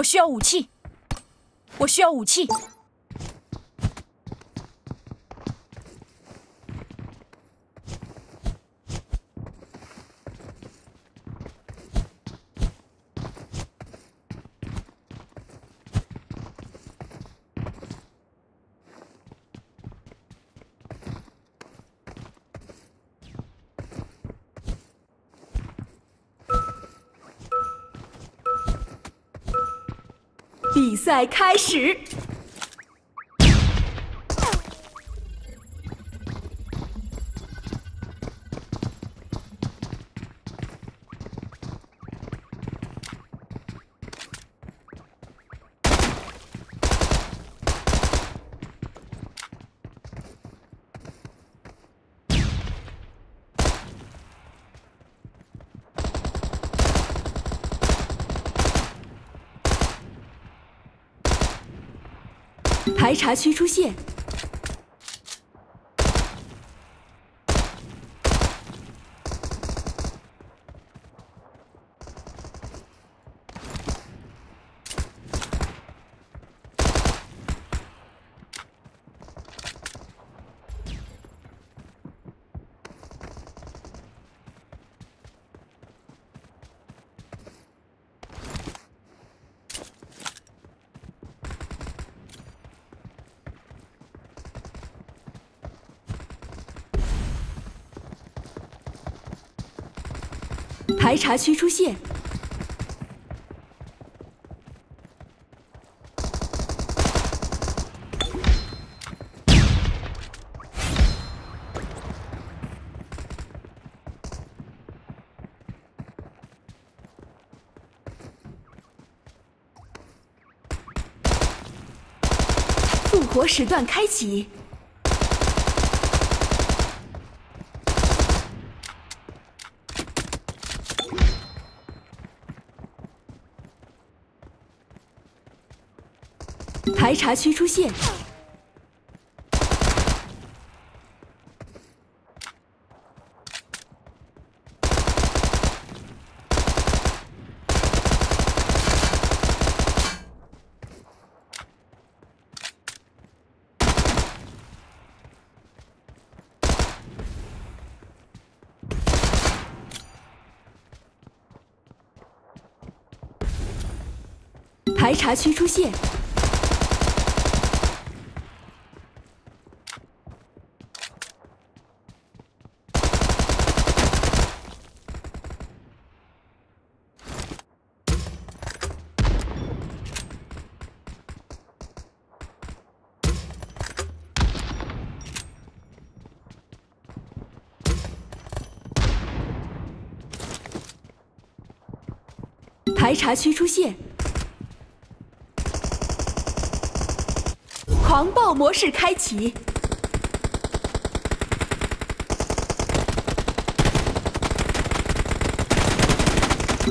我需要武器，我需要武器。比赛开始。白茶区出现。白茶区出现，复活时段开启。排查区出现。排查区出现。排查区出现，狂暴模式开启。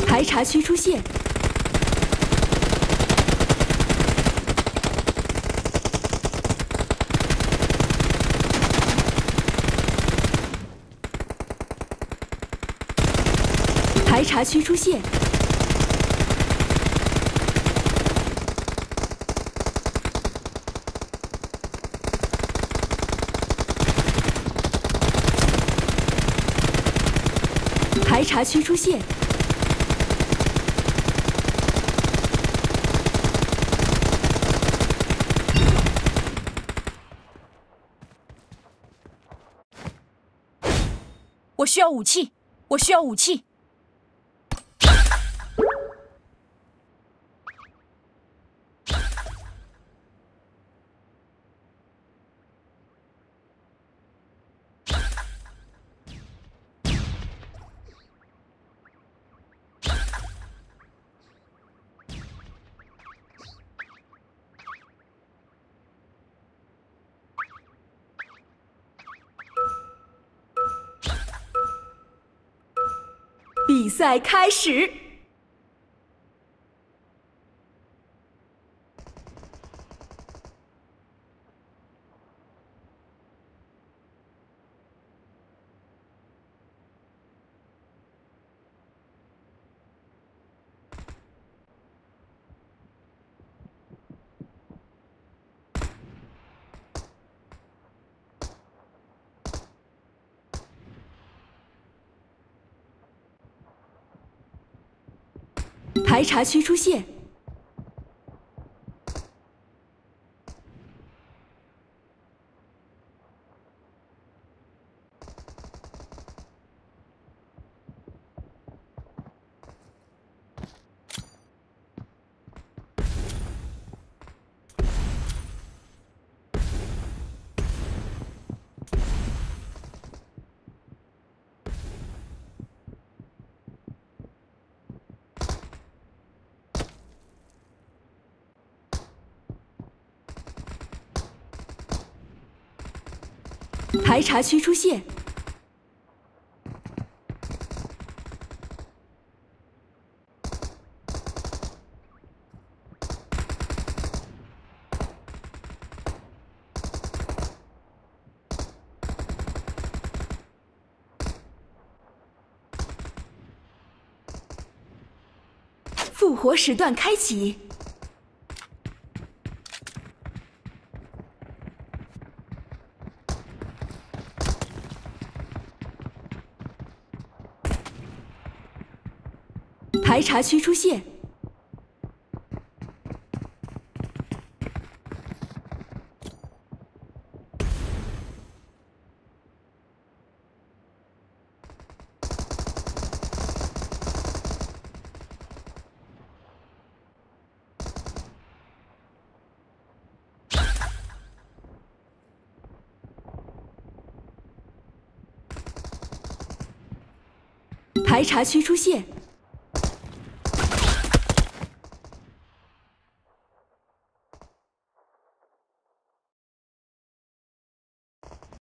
排查区出现，排查区出现。排查区出现，我需要武器，我需要武器。比赛开始。排查区出现。排查区出现，复活时段开启。排查区出现。排查区出现。